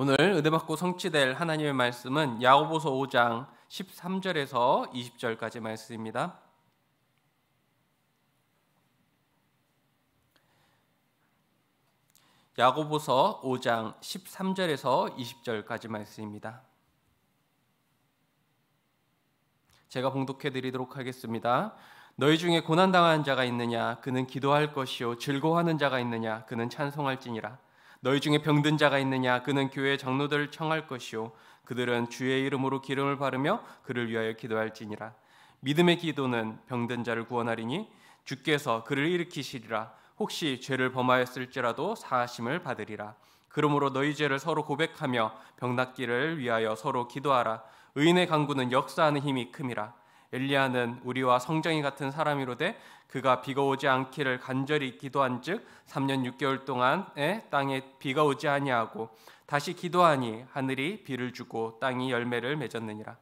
오늘 의대받고 성취될 하나님의 말씀은 야고보서 5장 13절에서 20절까지 말씀입니다. 야고보서 5장 13절에서 20절까지 말씀입니다. 제가 봉독해 드리도록 하겠습니다. 너희 중에 고난 당하는 자가 있느냐 그는 기도할 것이요 즐거워하는 자가 있느냐 그는 찬송할지니라 너희 중에 병든 자가 있느냐 그는 교회 장로들을 청할 것이요 그들은 주의 이름으로 기름을 바르며 그를 위하여 기도할지니라 믿음의 기도는 병든 자를 구원하리니 주께서 그를 일으키시리라 혹시 죄를 범하였을지라도 사하심을 받으리라 그러므로 너희 죄를 서로 고백하며 병낫기를 위하여 서로 기도하라 의인의 강구는 역사하는 힘이 큼이라 엘리야는 우리와 성정이 같은 사람이로되 그가 비가 오지 않기를 간절히 기도한즉 3년 6개월 동안에 땅에 비가 오지 아니하고 다시 기도하니 하늘이 비를 주고 땅이 열매를 맺었느니라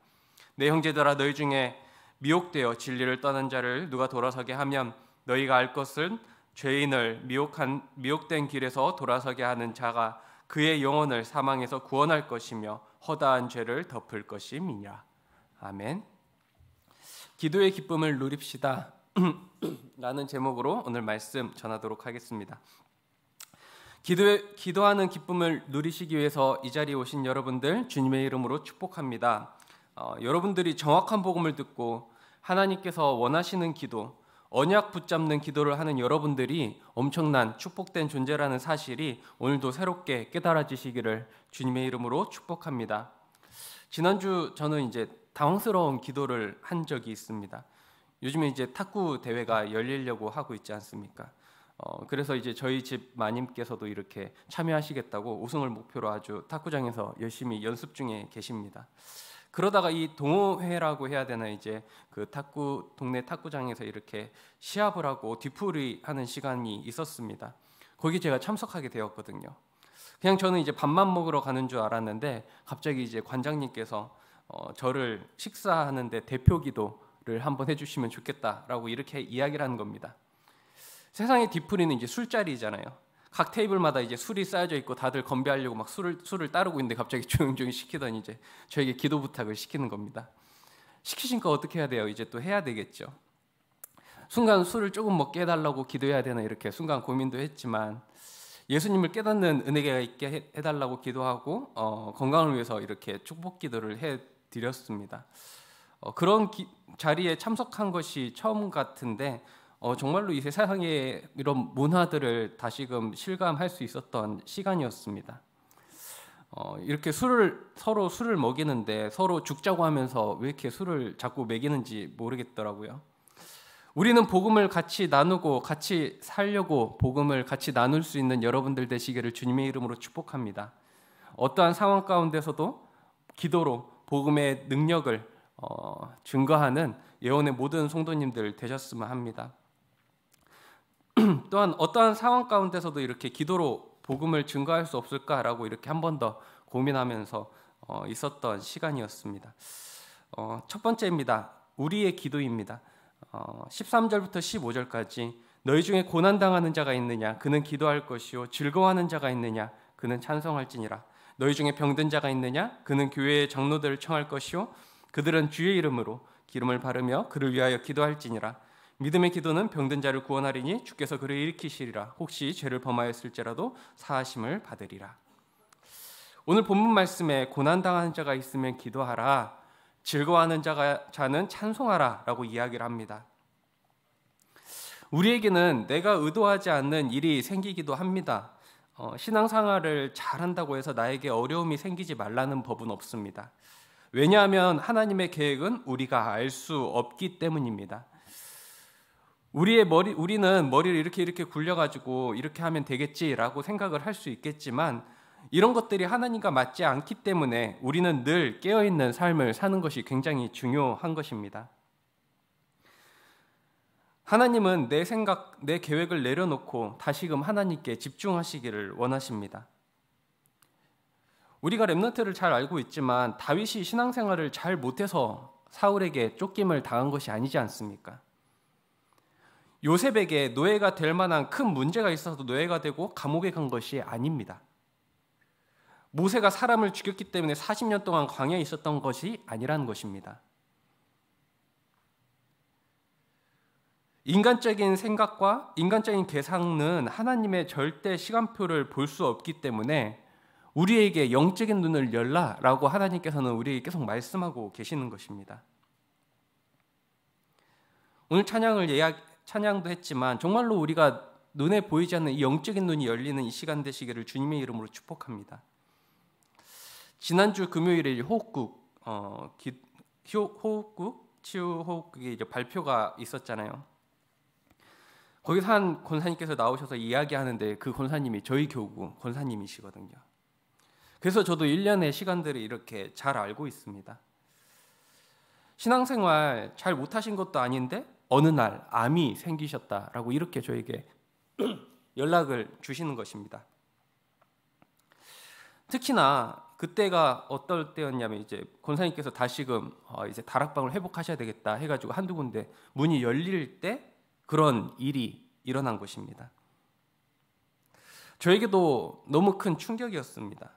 내 형제들아 너희 중에 미혹되어 진리를 떠난 자를 누가 돌아서게 하면 너희가 알 것은 죄인을 미혹한 미혹된 길에서 돌아서게 하는 자가 그의 영혼을 사망에서 구원할 것이며 허다한 죄를 덮을 것임이냐 아멘. 기도의 기쁨을 누립시다. 라는 제목으로 오늘 말씀 전하도록 하겠습니다. 기도 기도하는 기쁨을 누리시기 위해서 이 자리에 오신 여러분들 주님의 이름으로 축복합니다. 어, 여러분들이 정확한 복음을 듣고 하나님께서 원하시는 기도, 언약 붙잡는 기도를 하는 여러분들이 엄청난 축복된 존재라는 사실이 오늘도 새롭게 깨달아지시기를 주님의 이름으로 축복합니다. 지난주 저는 이제 당황스러운 기도를 한 적이 있습니다. 요즘에 이제 탁구 대회가 열리려고 하고 있지 않습니까? 어, 그래서 이제 저희 집 마님께서도 이렇게 참여하시겠다고 우승을 목표로 아주 탁구장에서 열심히 연습 중에 계십니다. 그러다가 이 동호회라고 해야 되나 이제 그 탁구 동네 탁구장에서 이렇게 시합을 하고 뒤풀이 하는 시간이 있었습니다. 거기 제가 참석하게 되었거든요. 그냥 저는 이제 밥만 먹으러 가는 줄 알았는데 갑자기 이제 관장님께서 어, 저를 식사하는데 대표기도를 한번 해주시면 좋겠다라고 이렇게 이야기를 하는 겁니다. 세상의 뒤풀이는 이제 술자리잖아요. 각 테이블마다 이제 술이 쌓여져 있고 다들 건배하려고 막 술을 술을 따르고 있는데 갑자기 조용조용 시키던 이제 저에게 기도 부탁을 시키는 겁니다. 시키신 거 어떻게 해야 돼요? 이제 또 해야 되겠죠. 순간 술을 조금 먹게 뭐 해달라고 기도해야 되나 이렇게 순간 고민도 했지만 예수님을 깨닫는 은혜가 있게 해달라고 기도하고 어, 건강을 위해서 이렇게 축복 기도를 해 드렸습니다. 어, 그런 기, 자리에 참석한 것이 처음 같은데 어, 정말로 이 세상의 이런 문화들을 다시금 실감할 수 있었던 시간이었습니다. 어, 이렇게 술을 서로 술을 먹이는데 서로 죽자고 하면서 왜 이렇게 술을 자꾸 먹이는지 모르겠더라고요. 우리는 복음을 같이 나누고 같이 살려고 복음을 같이 나눌 수 있는 여러분들 되시기를 주님의 이름으로 축복합니다. 어떠한 상황 가운데서도 기도로 복음의 능력을 어, 증거하는 예언의 모든 성도님들 되셨으면 합니다. 또한 어떠한 상황 가운데서도 이렇게 기도로 복음을 증거할 수 없을까라고 이렇게 한 번 더 고민하면서 어, 있었던 시간이었습니다. 어, 첫 번째입니다. 우리의 기도입니다. 13절부터 어, 15절까지 너희 중에 고난 당하는 자가 있느냐 그는 기도할 것이요 즐거워하는 자가 있느냐 그는 찬송할지니라 너희 중에 병든 자가 있느냐? 그는 교회의 장로들을 청할 것이요 그들은 주의 이름으로 기름을 바르며 그를 위하여 기도할지니라. 믿음의 기도는 병든 자를 구원하리니 주께서 그를 일으키시리라. 혹시 죄를 범하였을지라도 사하심을 받으리라. 오늘 본문 말씀에 고난 당하는 자가 있으면 기도하라. 즐거워하는 자가 자는 찬송하라라고 이야기를 합니다. 우리에게는 내가 의도하지 않는 일이 생기기도 합니다. 어, 신앙생활을 잘한다고 해서 나에게 어려움이 생기지 말라는 법은 없습니다. 왜냐하면 하나님의 계획은 우리가 알 수 없기 때문입니다. 우리의 머리 우리는 머리를 이렇게 이렇게 굴려 가지고 이렇게 하면 되겠지라고 생각을 할 수 있겠지만 이런 것들이 하나님과 맞지 않기 때문에 우리는 늘 깨어 있는 삶을 사는 것이 굉장히 중요한 것입니다. 하나님은 내 생각, 내 계획을 내려놓고 다시금 하나님께 집중하시기를 원하십니다. 우리가 렘넌트를 잘 알고 있지만 다윗이 신앙생활을 잘 못해서 사울에게 쫓김을 당한 것이 아니지 않습니까? 요셉에게 노예가 될 만한 큰 문제가 있어서 노예가 되고 감옥에 간 것이 아닙니다. 모세가 사람을 죽였기 때문에 40년 동안 광야에 있었던 것이 아니라는 것입니다. 인간적인 생각과 인간적인 계산은 하나님의 절대 시간표를 볼 수 없기 때문에 우리에게 영적인 눈을 열라라고 하나님께서는 우리에게 계속 말씀하고 계시는 것입니다. 오늘 찬양을 예약 찬양도 했지만 정말로 우리가 눈에 보이지 않는 이 영적인 눈이 열리는 이 시간 되시기를 주님의 이름으로 축복합니다. 지난주 금요일에 호흡국 어, 기, 호흡국 치유 호흡국의 발표가 있었잖아요. 거기서 한 권사님께서 나오셔서 이야기하는데 그 권사님이 저희 교구 권사님이시거든요. 그래서 저도 1년의 시간들을 이렇게 잘 알고 있습니다. 신앙생활 잘 못하신 것도 아닌데 어느 날 암이 생기셨다라고 이렇게 저에게 연락을 주시는 것입니다. 특히나 그때가 어떨 때였냐면 이제 권사님께서 다시금 어, 이제 다락방을 회복하셔야 되겠다 해가지고 한두 군데 문이 열릴 때 그런 일이 일어난 것입니다. 저에게도 너무 큰 충격이었습니다.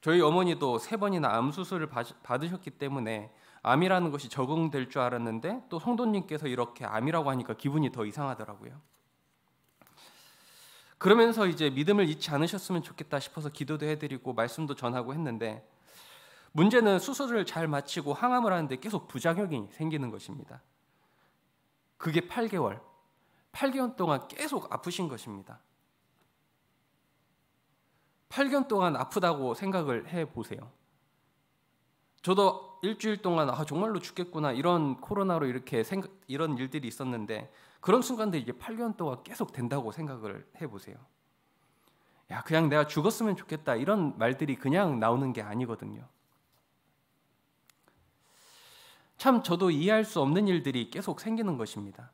저희 어머니도 세 번이나 암 수술을 받으셨기 때문에 암이라는 것이 적응될 줄 알았는데 또 성도님께서 이렇게 암이라고 하니까 기분이 더 이상하더라고요. 그러면서 이제 믿음을 잊지 않으셨으면 좋겠다 싶어서 기도도 해드리고 말씀도 전하고 했는데 문제는 수술을 잘 마치고 항암을 하는데 계속 부작용이 생기는 것입니다. 그게 8개월. 8개월 동안 계속 아프신 것입니다. 8개월 동안 아프다고 생각을 해 보세요. 저도 일주일 동안 아 정말로 죽겠구나 이런 코로나로 이렇게 생각, 이런 일들이 있었는데 그런 순간들 이게 8개월 동안 계속 된다고 생각을 해 보세요. 야 그냥 내가 죽었으면 좋겠다 이런 말들이 그냥 나오는 게 아니거든요. 참 저도 이해할 수 없는 일들이 계속 생기는 것입니다.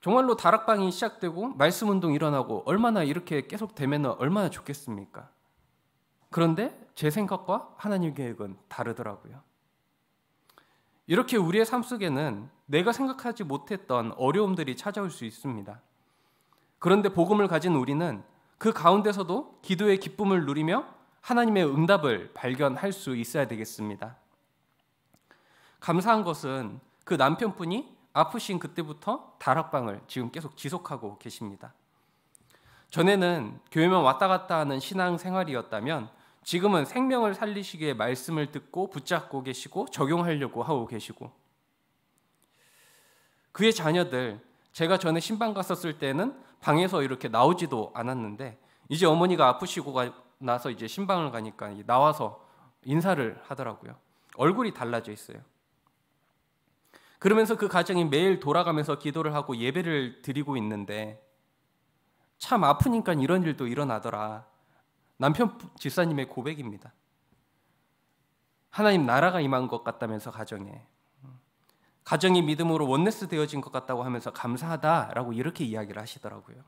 정말로 다락방이 시작되고 말씀 운동 일어나고 얼마나 이렇게 계속 되면 얼마나 좋겠습니까? 그런데 제 생각과 하나님 계획은 다르더라고요. 이렇게 우리의 삶 속에는 내가 생각하지 못했던 어려움들이 찾아올 수 있습니다. 그런데 복음을 가진 우리는 그 가운데서도 기도의 기쁨을 누리며 하나님의 응답을 발견할 수 있어야 되겠습니다. 감사한 것은 그 남편분이 아프신 그때부터 다락방을 지금 계속 지속하고 계십니다. 전에는 교회만 왔다 갔다 하는 신앙 생활이었다면 지금은 생명을 살리시기에 말씀을 듣고 붙잡고 계시고 적용하려고 하고 계시고 그의 자녀들 제가 전에 신방 갔었을 때는 방에서 이렇게 나오지도 않았는데 이제 어머니가 아프시고 나서 이제 신방을 가니까 나와서 인사를 하더라고요. 얼굴이 달라져 있어요. 그러면서 그 가정이 매일 돌아가면서 기도를 하고 예배를 드리고 있는데 참 아프니까 이런 일도 일어나더라. 남편 집사님의 고백입니다. 하나님 나라가 임한 것 같다면서 가정에 가정이 믿음으로 원네스 되어진 것 같다고 하면서 감사하다라고 이렇게 이야기를 하시더라고요.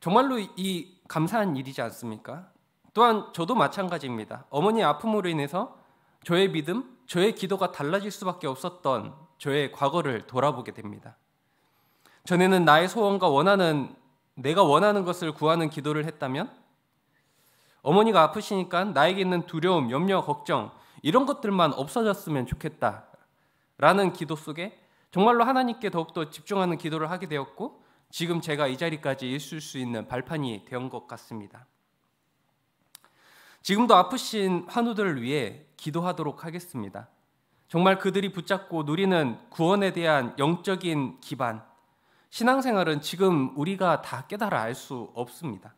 정말로 이 감사한 일이지 않습니까? 또한 저도 마찬가지입니다. 어머니 아픔으로 인해서 저의 믿음, 저의 기도가 달라질 수밖에 없었던 저의 과거를 돌아보게 됩니다. 전에는 나의 소원과 원하는 내가 원하는 것을 구하는 기도를 했다면 어머니가 아프시니까 나에게 있는 두려움, 염려, 걱정 이런 것들만 없어졌으면 좋겠다라는 기도 속에 정말로 하나님께 더욱더 집중하는 기도를 하게 되었고 지금 제가 이 자리까지 있을 수 있는 발판이 된 것 같습니다. 지금도 아프신 환우들을 위해 기도하도록 하겠습니다. 정말 그들이 붙잡고 누리는 구원에 대한 영적인 기반, 신앙생활은 지금 우리가 다 깨달아 알 수 없습니다.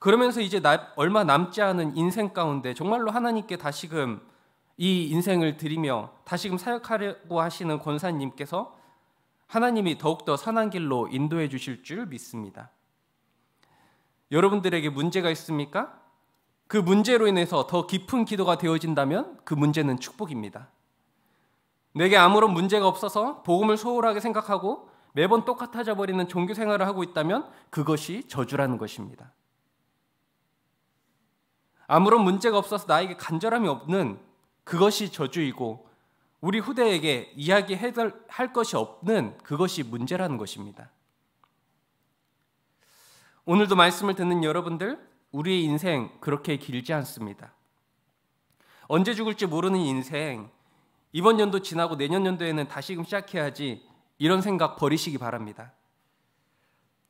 그러면서 이제 얼마 남지 않은 인생 가운데 정말로 하나님께 다시금 이 인생을 드리며 다시금 사역하려고 하시는 권사님께서 하나님이 더욱더 선한 길로 인도해 주실 줄 믿습니다. 여러분들에게 문제가 있습니까? 그 문제로 인해서 더 깊은 기도가 되어진다면 그 문제는 축복입니다. 내게 아무런 문제가 없어서 복음을 소홀하게 생각하고 매번 똑같아져 버리는 종교 생활을 하고 있다면 그것이 저주라는 것입니다. 아무런 문제가 없어서 나에게 간절함이 없는 그것이 저주이고 우리 후대에게 이야기할 것이 없는 그것이 문제라는 것입니다. 오늘도 말씀을 듣는 여러분들, 우리의 인생 그렇게 길지 않습니다. 언제 죽을지 모르는 인생, 이번 연도 지나고 내년 연도에는 다시금 시작해야지 이런 생각 버리시기 바랍니다.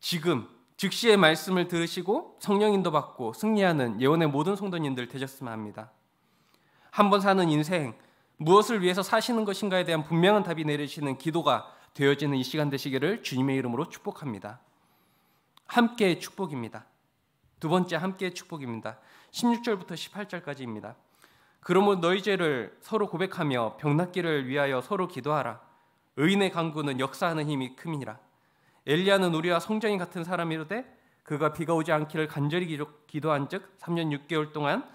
지금 즉시의 말씀을 들으시고 성령인도 받고 승리하는 예언의 모든 성도님들 되셨으면 합니다. 한 번 사는 인생 무엇을 위해서 사시는 것인가에 대한 분명한 답이 내리시는 기도가 되어지는 이 시간 되시기를 주님의 이름으로 축복합니다. 함께의 축복입니다. 두 번째 함께의 축복입니다. 16절부터 18절까지입니다. 그러므로 너희 죄를 서로 고백하며 병낫기를 위하여 서로 기도하라. 의인의 강구는 역사하는 힘이 큼이니라. 엘리야는 우리와 성장이 같은 사람이로되 그가 비가 오지 않기를 간절히 기도한즉 3년 6개월 동안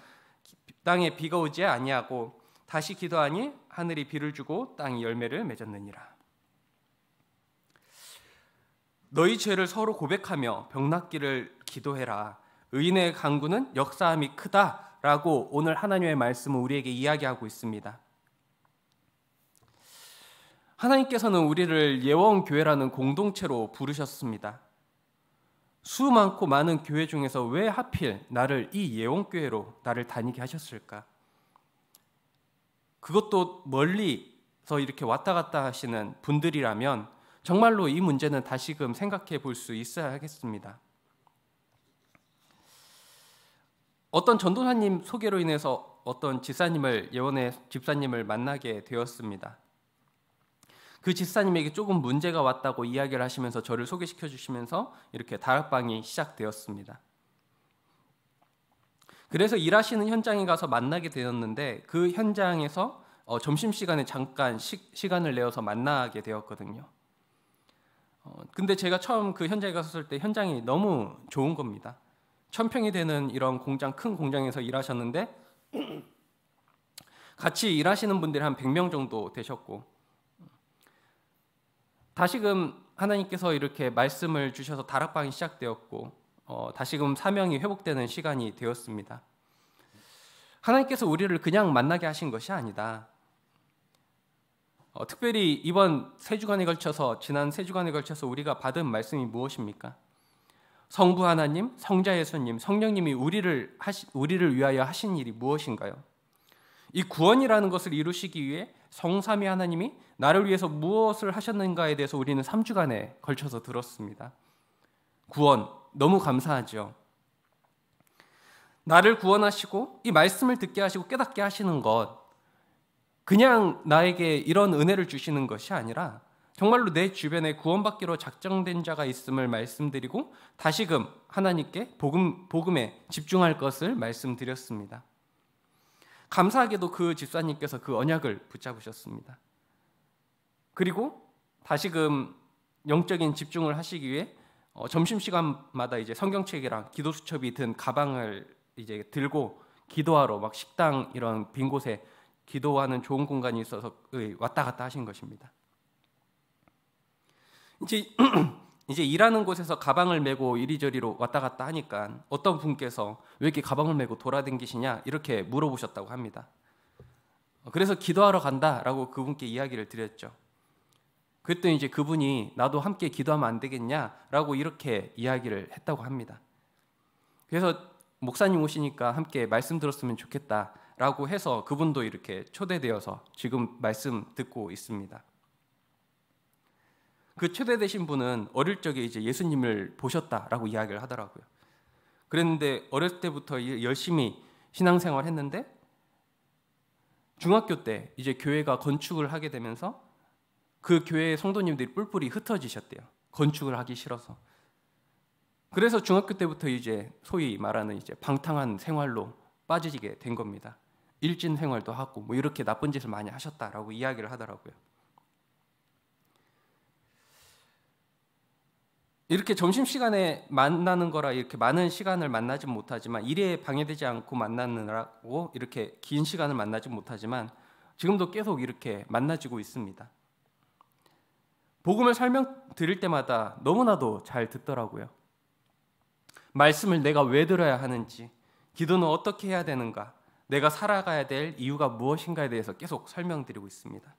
땅에 비가 오지 아니하고 다시 기도하니 하늘이 비를 주고 땅이 열매를 맺었느니라. 너희 죄를 서로 고백하며 병낫기를 기도해라. 의인의 강구는 역사함이 크다라고 오늘 하나님의 말씀은 우리에게 이야기하고 있습니다. 하나님께서는 우리를 예원 교회라는 공동체로 부르셨습니다. 수 많고 많은 교회 중에서 왜 하필 나를 이 예원 교회로 나를 다니게 하셨을까? 그것도 멀리서 이렇게 왔다 갔다 하시는 분들이라면 정말로 이 문제는 다시금 생각해 볼 수 있어야 하겠습니다. 어떤 전도사님 소개로 인해서 어떤 집사님을 예원의 집사님을 만나게 되었습니다. 그 집사님에게 조금 문제가 왔다고 이야기를 하시면서 저를 소개시켜 주시면서 이렇게 다락방이 시작되었습니다. 그래서 일하시는 현장에 가서 만나게 되었는데 그 현장에서 어, 점심 시간에 잠깐 시, 간을 내어서 만나게 되었거든요. 어, 근데 제가 처음 그 현장에 갔었을 때 현장이 너무 좋은 겁니다. 천평이 되는 이런 공장 큰 공장에서 일하셨는데 같이 일하시는 분들이 한 100명 정도 되셨고 다시금 하나님께서 이렇게 말씀을 주셔서 다락방이 시작되었고 어, 다시금 사명이 회복되는 시간이 되었습니다. 하나님께서 우리를 그냥 만나게 하신 것이 아니다. 어, 특별히 이번 세 주간에 걸쳐서 지난 세 주간에 걸쳐서 우리가 받은 말씀이 무엇입니까? 성부 하나님, 성자 예수님, 성령님이 우리를 하시, 우리를 위하여 하신 일이 무엇인가요? 이 구원이라는 것을 이루시기 위해 성삼위 하나님이 나를 위해서 무엇을 하셨는가에 대해서 우리는 3주간에 걸쳐서 들었습니다. 구원 너무 감사하죠. 나를 구원하시고 이 말씀을 듣게 하시고 깨닫게 하시는 것 그냥 나에게 이런 은혜를 주시는 것이 아니라 정말로 내 주변에 구원받기로 작정된 자가 있음을 말씀드리고 다시금 하나님께 복음 복음에 집중할 것을 말씀드렸습니다. 감사하게도 그 집사님께서 그 언약을 붙잡으셨습니다. 그리고 다시금 영적인 집중을 하시기 위해 어, 점심 시간마다 이제 성경책이랑 기도 수첩이 든 가방을 이제 들고 기도하러 막 식당 이런 빈 곳에 기도하는 좋은 공간이 있어서 왔다 갔다 하신 것입니다. 이제 이제 일하는 곳에서 가방을 메고 이리저리로 왔다 갔다 하니까 어떤 분께서 왜 이렇게 가방을 메고 돌아댕기시냐 이렇게 물어보셨다고 합니다. 어, 그래서 기도하러 간다라고 그분께 이야기를 드렸죠. 그랬더니 이제 그분이 나도 함께 기도하면 안 되겠냐라고 이렇게 이야기를 했다고 합니다. 그래서 목사님 오시니까 함께 말씀 들었으면 좋겠다라고 해서 그분도 이렇게 초대되어서 지금 말씀 듣고 있습니다. 그 초대되신 분은 어릴 적에 이제 예수님을 보셨다라고 이야기를 하더라고요. 그랬는데 어렸을 때부터 열심히 신앙생활 했는데 중학교 때 이제 교회가 건축을 하게 되면서 그 교회의 성도님들이 뿔뿔이 흩어지셨대요. 건축을 하기 싫어서. 그래서 중학교 때부터 이제 소위 말하는 이제 방탕한 생활로 빠지게 된 겁니다. 일진 생활도 하고 뭐 이렇게 나쁜 짓을 많이 하셨다라고 이야기를 하더라고요. 이렇게 점심시간에 만나는 거라 이렇게 많은 시간을 만나진 못하지만 일에 방해되지 않고 만나느라고 이렇게 긴 시간을 만나지 못하지만 지금도 계속 이렇게 만나지고 있습니다. 복음을 설명 드릴 때마다 너무나도 잘 듣더라고요. 말씀을 내가 왜 들어야 하는지, 기도는 어떻게 해야 되는가, 내가 살아가야 될 이유가 무엇인가에 대해서 계속 설명드리고 있습니다.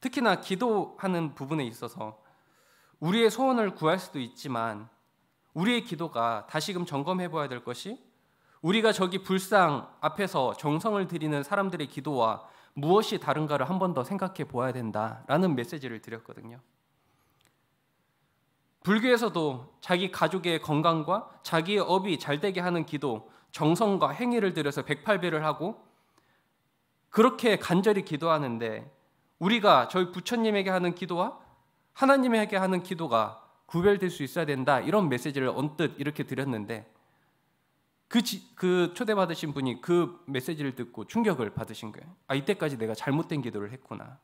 특히나 기도하는 부분에 있어서 우리의 소원을 구할 수도 있지만 우리의 기도가 다시금 점검해 봐야 될 것이 우리가 저기 불상 앞에서 정성을 들이는 사람들의 기도와 무엇이 다른가를 한 번 더 생각해 보아야 된다라는 메시지를 드렸거든요. 불교에서도 자기 가족의 건강과 자기의 업이 잘 되게 하는 기도, 정성과 행위를 들여서 108배를 하고 그렇게 간절히 기도하는데 우리가 저희 부처님에게 하는 기도와 하나님에게 하는 기도가 구별될 수 있어야 된다 이런 메시지를 언뜻 이렇게 드렸는데 그, 지, 그 초대받으신 분이 그 메시지를 듣고 충격을 받으신 거예요. 아, 이때까지 내가 잘못된 기도를 했구나.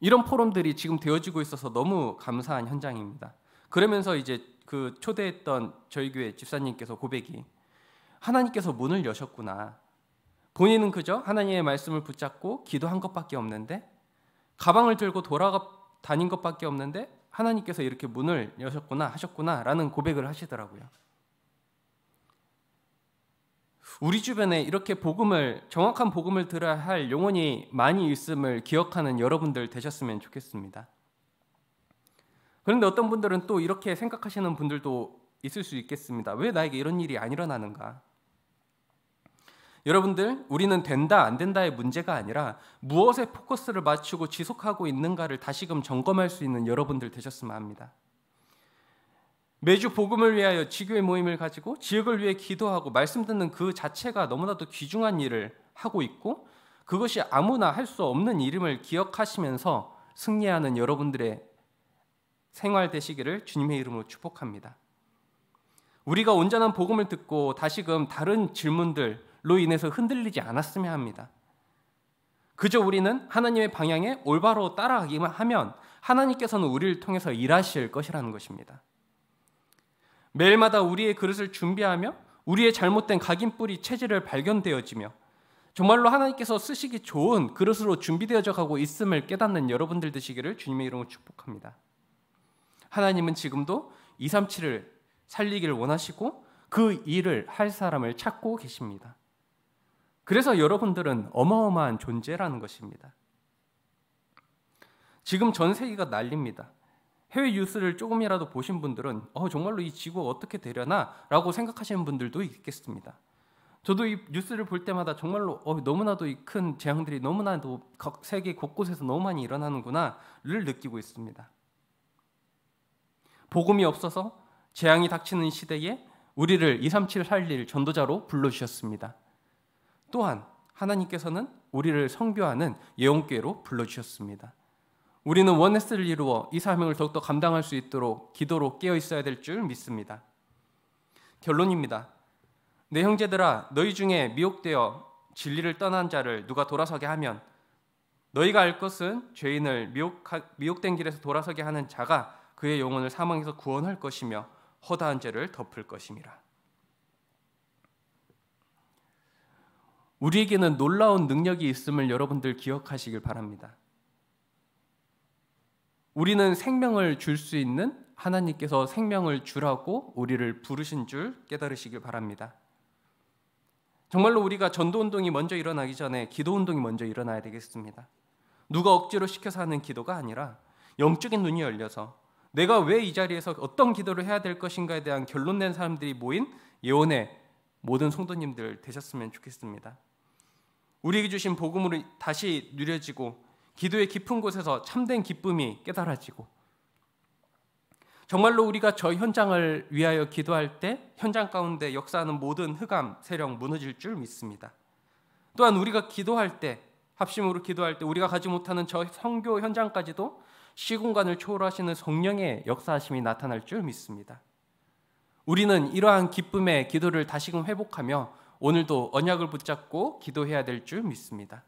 이런 포럼들이 지금 되어지고 있어서 너무 감사한 현장입니다. 그러면서 이제 그 초대했던 저희 교회 집사님께서 고백이 하나님께서 문을 여셨구나. 본인은 그저 하나님의 말씀을 붙잡고 기도한 것밖에 없는데 가방을 들고 돌아가 다닌 것밖에 없는데 하나님께서 이렇게 문을 여셨구나 하셨구나라는 고백을 하시더라고요. 우리 주변에 이렇게 복음을 정확한 복음을 들어야 할 영혼이 많이 있음을 기억하는 여러분들 되셨으면 좋겠습니다. 그런데 어떤 분들은 또 이렇게 생각하시는 분들도 있을 수 있겠습니다. 왜 나에게 이런 일이 안 일어나는가? 여러분들, 우리는 된다, 안 된다의 문제가 아니라 무엇에 포커스를 맞추고 지속하고 있는가를 다시금 점검할 수 있는 여러분들 되셨으면 합니다. 매주 복음을 위하여 지교의 모임을 가지고 지역을 위해 기도하고 말씀 듣는 그 자체가 너무나도 귀중한 일을 하고 있고 그것이 아무나 할 수 없는 이름을 기억하시면서 승리하는 여러분들의 생활 되시기를 주님의 이름으로 축복합니다. 우리가 온전한 복음을 듣고 다시금 다른 질문들로 인해서 흔들리지 않았으면 합니다. 그저 우리는 하나님의 방향에 올바로 따라가기만 하면 하나님께서는 우리를 통해서 일하실 것이라는 것입니다. 매일마다 우리의 그릇을 준비하며 우리의 잘못된 각인 뿌리 체질을 발견되어지며 정말로 하나님께서 쓰시기 좋은 그릇으로 준비되어져 가고 있음을 깨닫는 여러분들 되시기를 주님의 이름으로 축복합니다. 하나님은 지금도 237을 살리기를 원하시고 그 일을 할 사람을 찾고 계십니다. 그래서 여러분들은 어마어마한 존재라는 것입니다. 지금 전 세계가 난립니다. 해외 뉴스를 조금이라도 보신 분들은 어, 정말로 이 지구 어떻게 되려나라고 생각하시는 분들도 있겠습니다. 저도 이 뉴스를 볼 때마다 정말로 어, 너무나도 큰 재앙들이 너무나도 세계 곳곳에서 너무 많이 일어나는구나를 느끼고 있습니다. 복음이 없어서 재앙이 닥치는 시대에 우리를 237 살릴 전도자로 불러주셨습니다. 또한 하나님께서는 우리를 성교하는 예언교회로 불러주셨습니다. 우리는 원에스를 이루어 이 사명을 더욱더 감당할 수 있도록 기도로 깨어 있어야 될 줄 믿습니다. 결론입니다. 내 형제들아 너희 중에 미혹되어 진리를 떠난 자를 누가 돌아서게 하면 너희가 알 것은 죄인을 미혹 미혹된 길에서 돌아서게 하는 자가 그의 영혼을 사망에서 구원할 것이며 허다한 죄를 덮을 것임이라. 우리에게는 놀라운 능력이 있음을 여러분들 기억하시길 바랍니다. 우리는 생명을 줄 수 있는 하나님께서 생명을 주라고 우리를 부르신 줄 깨달으시길 바랍니다. 정말로 우리가 전도 운동이 먼저 일어나기 전에 기도 운동이 먼저 일어나야 되겠습니다. 누가 억지로 시켜서 하는 기도가 아니라 영적인 눈이 열려서 내가 왜 이 자리에서 어떤 기도를 해야 될 것인가에 대한 결론 낸 사람들이 모인 예언의 모든 성도님들 되셨으면 좋겠습니다. 우리에게 주신 복음으로 다시 누려지고 기도의 깊은 곳에서 참된 기쁨이 깨달아지고 정말로 우리가 저 현장을 위하여 기도할 때 현장 가운데 역사하는 모든 흑암 세력 무너질 줄 믿습니다. 또한 우리가 기도할 때 합심으로 기도할 때 우리가 가지 못하는 저 성교 현장까지도 시공간을 초월하시는 성령의 역사하심이 나타날 줄 믿습니다. 우리는 이러한 기쁨의 기도를 다시금 회복하며 오늘도 언약을 붙잡고 기도해야 될 줄 믿습니다.